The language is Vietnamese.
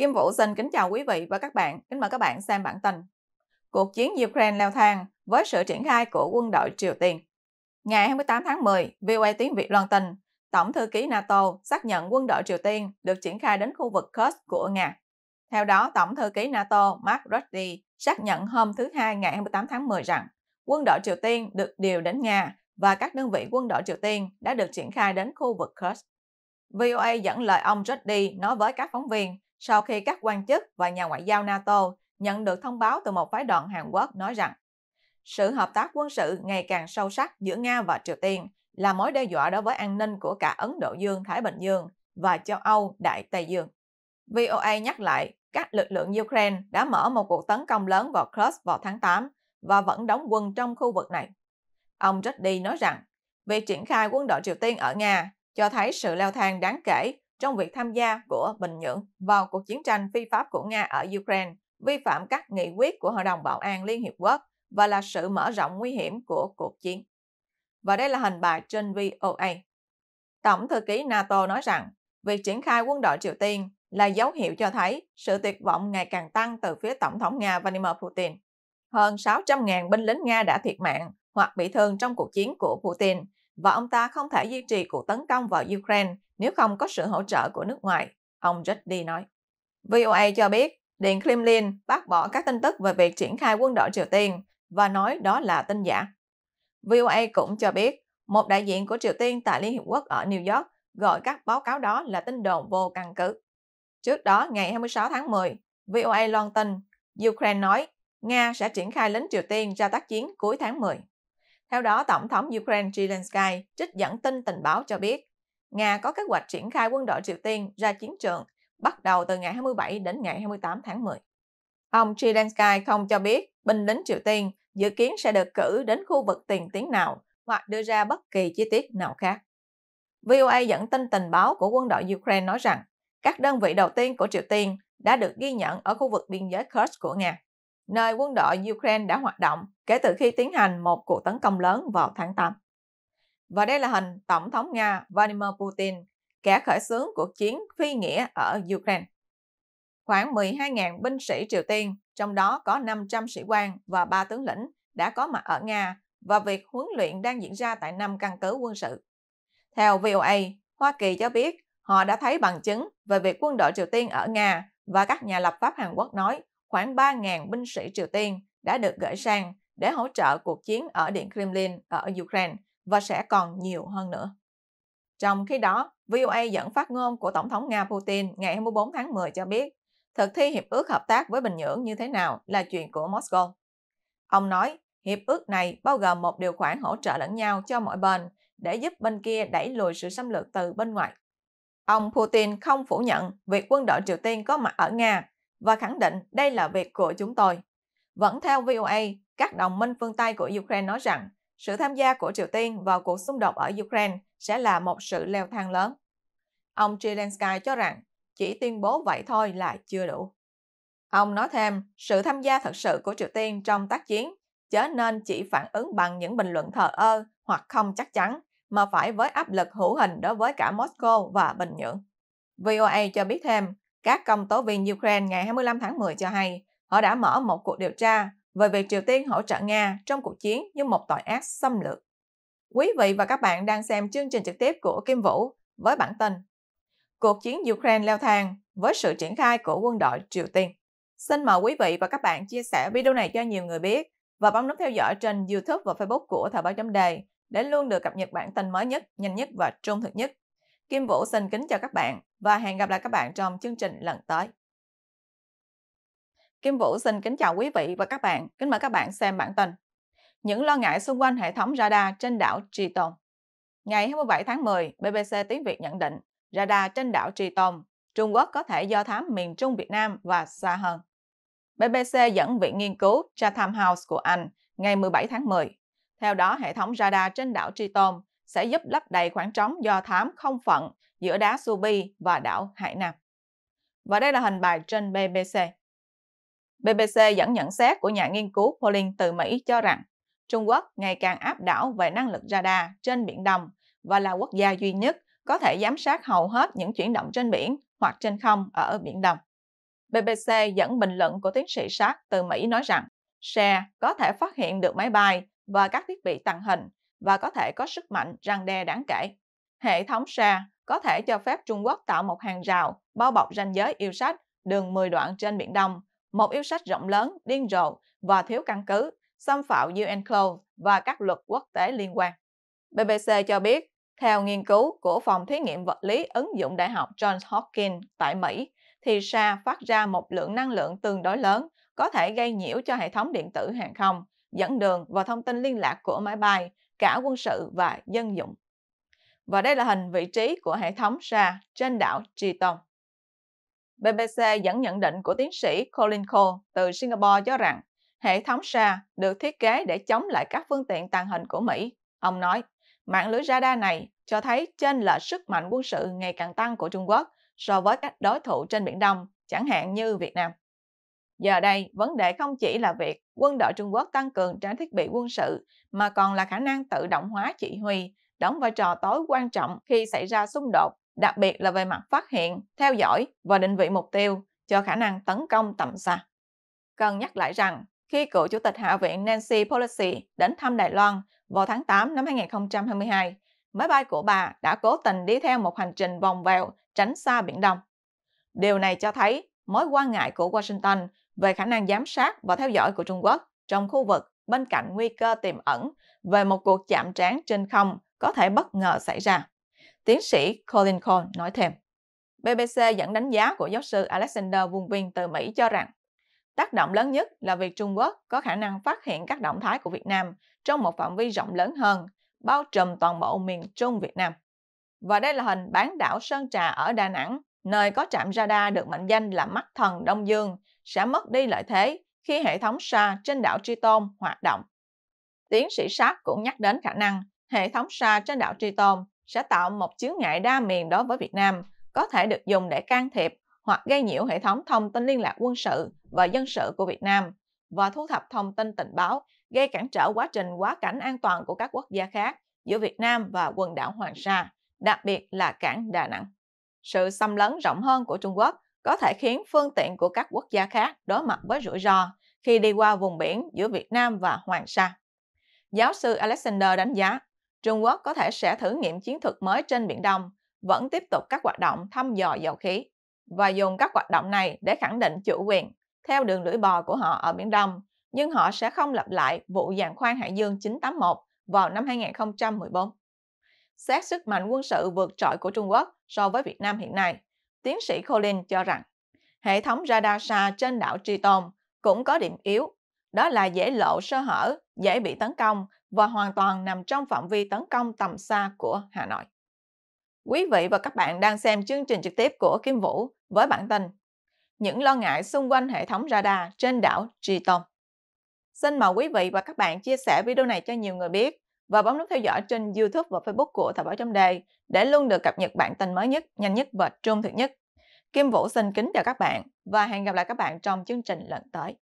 Kim Vũ xin kính chào quý vị và các bạn. Kính mời các bạn xem bản tin. Cuộc chiến Ukraine leo thang với sự triển khai của quân đội Triều Tiên. Ngày 28 tháng 10, VOA tiếng Việt loan tin, Tổng thư ký NATO xác nhận quân đội Triều Tiên được triển khai đến khu vực Kursk của Nga. Theo đó, Tổng thư ký NATO Mark Rutte xác nhận hôm thứ Hai ngày 28 tháng 10 rằng quân đội Triều Tiên được điều đến Nga và các đơn vị quân đội Triều Tiên đã được triển khai đến khu vực Kursk. VOA dẫn lời ông Rutte nói với các phóng viên sau khi các quan chức và nhà ngoại giao NATO nhận được thông báo từ một phái đoàn Hàn Quốc nói rằng sự hợp tác quân sự ngày càng sâu sắc giữa Nga và Triều Tiên là mối đe dọa đối với an ninh của cả Ấn Độ Dương, Thái Bình Dương và châu Âu Đại Tây Dương. VOA nhắc lại, các lực lượng Ukraine đã mở một cuộc tấn công lớn vào Kursk vào tháng 8 và vẫn đóng quân trong khu vực này. Ông Reddy nói rằng, việc triển khai quân đội Triều Tiên ở Nga cho thấy sự leo thang đáng kể trong việc tham gia của Bình Nhưỡng vào cuộc chiến tranh phi pháp của Nga ở Ukraine, vi phạm các nghị quyết của Hội đồng Bảo an Liên Hiệp Quốc và là sự mở rộng nguy hiểm của cuộc chiến. Và đây là hình bài trên VOA. Tổng thư ký NATO nói rằng, việc triển khai quân đội Triều Tiên là dấu hiệu cho thấy sự tuyệt vọng ngày càng tăng từ phía Tổng thống Nga Vladimir Putin. Hơn 600.000 binh lính Nga đã thiệt mạng hoặc bị thương trong cuộc chiến của Putin và ông ta không thể duy trì cuộc tấn công vào Ukraine nếu không có sự hỗ trợ của nước ngoài, ông Jody nói. VOA cho biết Điện Kremlin bác bỏ các tin tức về việc triển khai quân đội Triều Tiên và nói đó là tin giả. VOA cũng cho biết một đại diện của Triều Tiên tại Liên Hiệp Quốc ở New York gọi các báo cáo đó là tin đồn vô căn cứ. Trước đó, ngày 26 tháng 10, VOA loan tin Ukraine nói Nga sẽ triển khai lính Triều Tiên ra tác chiến cuối tháng 10. Theo đó, Tổng thống Ukraine Zelensky trích dẫn tin tình báo cho biết Nga có kế hoạch triển khai quân đội Triều Tiên ra chiến trường bắt đầu từ ngày 27 đến ngày 28 tháng 10. Ông Chidensky không cho biết binh lính Triều Tiên dự kiến sẽ được cử đến khu vực tiền tuyến nào hoặc đưa ra bất kỳ chi tiết nào khác. VOA dẫn tin tình báo của quân đội Ukraine nói rằng các đơn vị đầu tiên của Triều Tiên đã được ghi nhận ở khu vực biên giới Kursk của Nga, nơi quân đội Ukraine đã hoạt động kể từ khi tiến hành một cuộc tấn công lớn vào tháng 8. Và đây là hình Tổng thống Nga Vladimir Putin, kẻ khởi xướng cuộc chiến phi nghĩa ở Ukraine. Khoảng 12.000 binh sĩ Triều Tiên, trong đó có 500 sĩ quan và 3 tướng lĩnh đã có mặt ở Nga và việc huấn luyện đang diễn ra tại 5 căn cứ quân sự. Theo VOA, Hoa Kỳ cho biết họ đã thấy bằng chứng về việc quân đội Triều Tiên ở Nga và các nhà lập pháp Hàn Quốc nói khoảng 3.000 binh sĩ Triều Tiên đã được gửi sang để hỗ trợ cuộc chiến ở Điện Kremlin ở Ukraine và sẽ còn nhiều hơn nữa. Trong khi đó, VOA dẫn phát ngôn của Tổng thống Nga Putin ngày 24 tháng 10 cho biết thực thi hiệp ước hợp tác với Bình Nhưỡng như thế nào là chuyện của Moscow. Ông nói, hiệp ước này bao gồm một điều khoản hỗ trợ lẫn nhau cho mọi bên để giúp bên kia đẩy lùi sự xâm lược từ bên ngoài. Ông Putin không phủ nhận việc quân đội Triều Tiên có mặt ở Nga và khẳng định đây là việc của chúng tôi. Vẫn theo VOA, các đồng minh phương Tây của Ukraine nói rằng sự tham gia của Triều Tiên vào cuộc xung đột ở Ukraine sẽ là một sự leo thang lớn. Ông Zelensky cho rằng chỉ tuyên bố vậy thôi là chưa đủ. Ông nói thêm, sự tham gia thật sự của Triều Tiên trong tác chiến chớ nên chỉ phản ứng bằng những bình luận thờ ơ hoặc không chắc chắn, mà phải với áp lực hữu hình đối với cả Moscow và Bình Nhưỡng. VOA cho biết thêm, các công tố viên Ukraine ngày 25 tháng 10 cho hay họ đã mở một cuộc điều tra về việc Triều Tiên hỗ trợ Nga trong cuộc chiến như một tội ác xâm lược. Quý vị và các bạn đang xem chương trình trực tiếp của Kim Vũ với bản tin Cuộc chiến Ukraine leo thang với sự triển khai của quân đội Triều Tiên. Xin mời quý vị và các bạn chia sẻ video này cho nhiều người biết và bấm nút theo dõi trên YouTube và Facebook của Thời báo chấm đề để luôn được cập nhật bản tin mới nhất, nhanh nhất và trung thực nhất. Kim Vũ xin kính chào các bạn và hẹn gặp lại các bạn trong chương trình lần tới. Kim Vũ xin kính chào quý vị và các bạn. Kính mời các bạn xem bản tin. Những lo ngại xung quanh hệ thống radar trên đảo Triton. Ngày 27 tháng 10, BBC Tiếng Việt nhận định radar trên đảo Triton, Trung Quốc có thể do thám miền Trung Việt Nam và xa hơn. BBC dẫn Viện Nghiên cứu Chatham House của Anh ngày 17 tháng 10. Theo đó, hệ thống radar trên đảo Triton sẽ giúp lấp đầy khoảng trống do thám không phận giữa đá Subi và đảo Hải Nam. Và đây là hình bài trên BBC. BBC dẫn nhận xét của nhà nghiên cứu Pauling từ Mỹ cho rằng Trung Quốc ngày càng áp đảo về năng lực radar trên Biển Đông và là quốc gia duy nhất có thể giám sát hầu hết những chuyển động trên biển hoặc trên không ở Biển Đông. BBC dẫn bình luận của tiến sĩ Sát từ Mỹ nói rằng SHARE có thể phát hiện được máy bay và các thiết bị tàng hình và có thể có sức mạnh răng đe đáng kể. Hệ thống SHARE có thể cho phép Trung Quốc tạo một hàng rào bao bọc ranh giới yêu sách đường 10 đoạn trên Biển Đông một yêu sách rộng lớn, điên rồ và thiếu căn cứ, xâm phạm UNCLOS và các luật quốc tế liên quan. BBC cho biết, theo nghiên cứu của Phòng Thí nghiệm Vật lý ứng dụng Đại học Johns Hopkins tại Mỹ, thì sa phát ra một lượng năng lượng tương đối lớn có thể gây nhiễu cho hệ thống điện tử hàng không, dẫn đường và thông tin liên lạc của máy bay, cả quân sự và dân dụng. Và đây là hình vị trí của hệ thống sa trên đảo Triton. BBC dẫn nhận định của tiến sĩ Colin Cole từ Singapore cho rằng hệ thống Sa được thiết kế để chống lại các phương tiện tàng hình của Mỹ. Ông nói, mạng lưới radar này cho thấy trên là sức mạnh quân sự ngày càng tăng của Trung Quốc so với các đối thủ trên Biển Đông, chẳng hạn như Việt Nam. Giờ đây, vấn đề không chỉ là việc quân đội Trung Quốc tăng cường trang thiết bị quân sự, mà còn là khả năng tự động hóa chỉ huy, đóng vai trò tối quan trọng khi xảy ra xung đột đặc biệt là về mặt phát hiện, theo dõi và định vị mục tiêu cho khả năng tấn công tầm xa. Cần nhắc lại rằng, khi cựu Chủ tịch Hạ viện Nancy Pelosi đến thăm Đài Loan vào tháng 8 năm 2022, máy bay của bà đã cố tình đi theo một hành trình vòng vèo tránh xa Biển Đông. Điều này cho thấy mối quan ngại của Washington về khả năng giám sát và theo dõi của Trung Quốc trong khu vực bên cạnh nguy cơ tiềm ẩn về một cuộc chạm trán trên không có thể bất ngờ xảy ra. Tiến sĩ Colin Cole nói thêm. BBC dẫn đánh giá của giáo sư Alexander Vung Vinh từ Mỹ cho rằng tác động lớn nhất là việc Trung Quốc có khả năng phát hiện các động thái của Việt Nam trong một phạm vi rộng lớn hơn, bao trùm toàn bộ miền Trung Việt Nam. Và đây là hình bán đảo Sơn Trà ở Đà Nẵng, nơi có trạm radar được mệnh danh là mắt thần Đông Dương, sẽ mất đi lợi thế khi hệ thống SAR trên đảo Tri Tôn hoạt động. Tiến sĩ Sát cũng nhắc đến khả năng hệ thống SAR trên đảo Tri Tôn sẽ tạo một chướng ngại đa miền đối với Việt Nam, có thể được dùng để can thiệp hoặc gây nhiễu hệ thống thông tin liên lạc quân sự và dân sự của Việt Nam và thu thập thông tin tình báo gây cản trở quá trình quá cảnh an toàn của các quốc gia khác giữa Việt Nam và quần đảo Hoàng Sa, đặc biệt là cảng Đà Nẵng. Sự xâm lấn rộng hơn của Trung Quốc có thể khiến phương tiện của các quốc gia khác đối mặt với rủi ro khi đi qua vùng biển giữa Việt Nam và Hoàng Sa. Giáo sư Alexander đánh giá Trung Quốc có thể sẽ thử nghiệm chiến thuật mới trên Biển Đông, vẫn tiếp tục các hoạt động thăm dò dầu khí và dùng các hoạt động này để khẳng định chủ quyền theo đường lưỡi bò của họ ở Biển Đông, nhưng họ sẽ không lặp lại vụ giàn khoan Hải Dương 981 vào năm 2014. Xét sức mạnh quân sự vượt trội của Trung Quốc so với Việt Nam hiện nay, tiến sĩ Colin cho rằng hệ thống radar xa trên đảo Triton cũng có điểm yếu đó là dễ lộ sơ hở, dễ bị tấn công và hoàn toàn nằm trong phạm vi tấn công tầm xa của Hà Nội. Quý vị và các bạn đang xem chương trình trực tiếp của Kim Vũ với bản tin Những lo ngại xung quanh hệ thống radar trên đảo Triton. Xin mời quý vị và các bạn chia sẻ video này cho nhiều người biết và bấm nút theo dõi trên YouTube và Facebook của Thời báo chấm đề để luôn được cập nhật bản tin mới nhất, nhanh nhất và trung thực nhất. Kim Vũ xin kính chào các bạn và hẹn gặp lại các bạn trong chương trình lần tới.